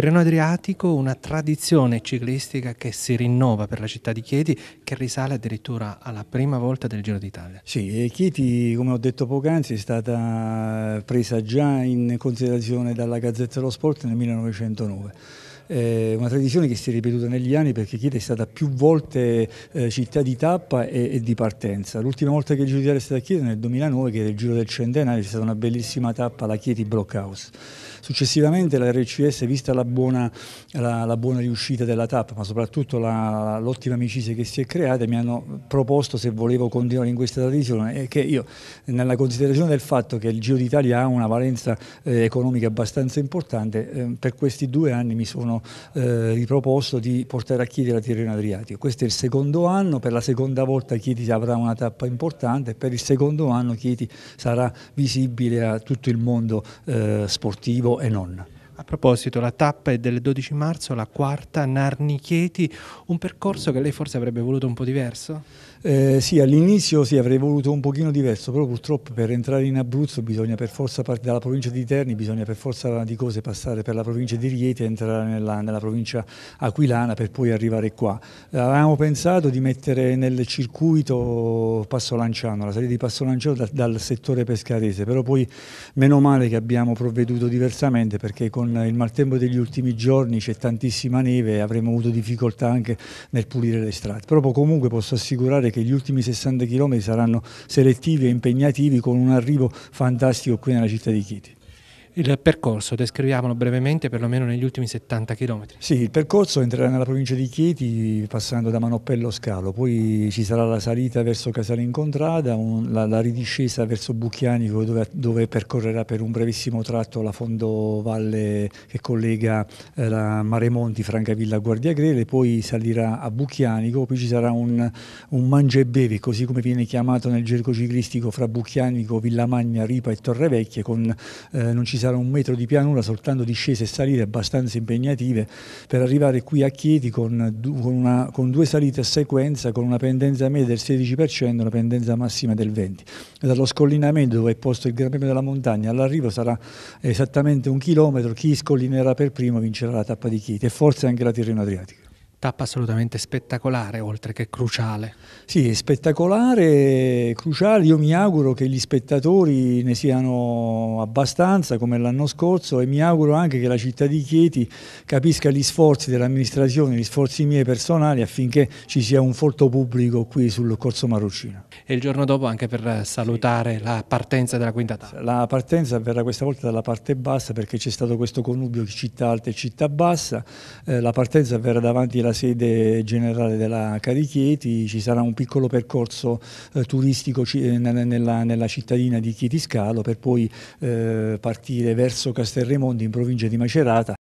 Tirreno Adriatico, una tradizione ciclistica che si rinnova per la città di Chieti, che risale addirittura alla prima volta del Giro d'Italia. Sì, Chieti, come ho detto poc'anzi, è stata presa già in considerazione dalla Gazzetta dello Sport nel 1909 eh, una tradizione che si è ripetuta negli anni perché Chieti è stata più volte eh, città di tappa e, e di partenza. L'ultima volta che il Giro d'Italia è stata a Chieti nel 2009, che era il Giro del Centenario, c'è stata una bellissima tappa alla Chieti Blockhouse. Successivamente la RCS, vista la buona, la, la buona riuscita della tappa, ma soprattutto l'ottima amicizia che si è creata, mi hanno proposto se volevo continuare in questa tradizione e che io, nella considerazione del fatto che il Giro d'Italia ha una valenza eh, economica abbastanza importante, eh, per questi due anni mi sono eh, riproposto di portare a Chieti la Tirreno Adriatico. Questo è il secondo anno, per la seconda volta Chieti avrà una tappa importante e per il secondo anno Chieti sarà visibile a tutto il mondo eh, sportivo e non. A proposito, la tappa è del 12 marzo, la quarta, Narni-Chieti, un percorso che lei forse avrebbe voluto un po' diverso? Eh, sì, all'inizio sì, avrei voluto un pochino diverso, però purtroppo per entrare in Abruzzo bisogna per forza partire dalla provincia di Terni, bisogna per forza di cose passare per la provincia di Rieti e entrare nella, nella, provincia aquilana per poi arrivare qua. Avevamo pensato di mettere nel circuito Passo Lanciano, la serie di Passo Lanciano da, dal settore pescarese, però poi meno male che abbiamo provveduto diversamente perché con il maltempo degli ultimi giorni c'è tantissima neve e avremmo avuto difficoltà anche nel pulire le strade. Però comunque posso assicurare pensare che gli ultimi 60 km saranno selettivi e impegnativi con un arrivo fantastico qui nella città di Chiti. Il percorso, descriviamolo brevemente, perlomeno negli ultimi 70 km. Sì, il percorso entrerà nella provincia di Chieti passando da Manoppello Scalo, poi ci sarà la salita verso Casale Incontrada, un, la, la, ridiscesa verso Bucchianico dove, dove, percorrerà per un brevissimo tratto la fondovalle che collega eh, la Maremonti, Francavilla a Grele, poi salirà a Bucchianico, poi ci sarà un, un mangia e bevi, così come viene chiamato nel gergo ciclistico fra Bucchianico, Villamagna, Ripa e Torrevecchie, con, eh, non ci sarà sarà un metro di pianura, soltanto discese e salite abbastanza impegnative per arrivare qui a Chieti con, una, con due salite a sequenza, con una pendenza media del 16% e una pendenza massima del 20%. E dallo scollinamento dove è posto il Gran Premio della Montagna all'arrivo sarà esattamente un chilometro, chi scollinerà per primo vincerà la tappa di Chieti e forse anche la Tirreno Adriatica tappa assolutamente spettacolare oltre che cruciale. Sì, spettacolare, cruciale, io mi auguro che gli spettatori ne siano abbastanza come l'anno scorso e mi auguro anche che la città di Chieti capisca gli sforzi dell'amministrazione, gli sforzi miei personali affinché ci sia un folto pubblico qui sul Corso Marrucino. E il giorno dopo anche per salutare sì. la partenza della quinta tappa. La partenza verrà questa volta dalla parte bassa perché c'è stato questo connubio di città alta e città bassa, eh, la partenza verrà davanti la la sede generale della Carichieti, ci sarà un piccolo percorso eh, turistico eh, nella, nella, cittadina di Chieti Scalo per poi eh, partire verso Castelremondi in provincia di Macerata